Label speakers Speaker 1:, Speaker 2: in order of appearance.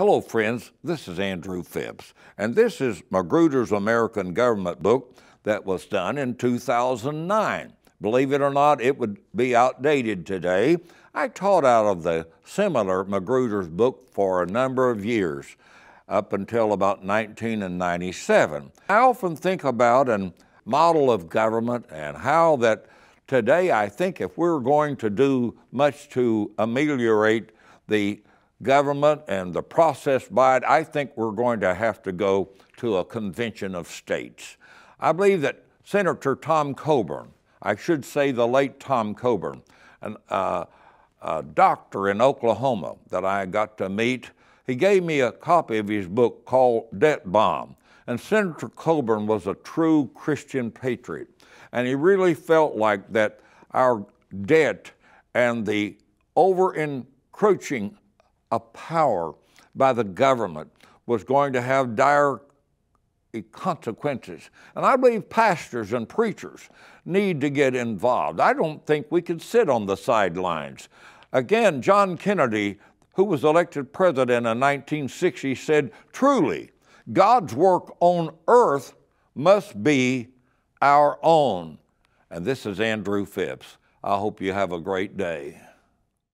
Speaker 1: Hello, friends. This is Andrew Phipps, and this is Magruder's American Government book that was done in 2009. Believe it or not, it would be outdated today. I taught out of the similar Magruder's book for a number of years, up until about 1997. I often think about a model of government and how that today I think if we're going to do much to ameliorate the government and the process by it, I think we're going to have to go to a convention of states. I believe that Senator Tom Coburn, I should say the late Tom Coburn, an, uh, a doctor in Oklahoma that I got to meet, he gave me a copy of his book called Debt Bomb. And Senator Coburn was a true Christian patriot. And he really felt like that our debt and the over encroaching of power by the government was going to have dire consequences. And I believe pastors and preachers need to get involved. I don't think we can sit on the sidelines. Again, John Kennedy, who was elected president in 1960, said, Truly, God's work on earth must be our own. And this is Andrew Phipps. I hope you have a great day.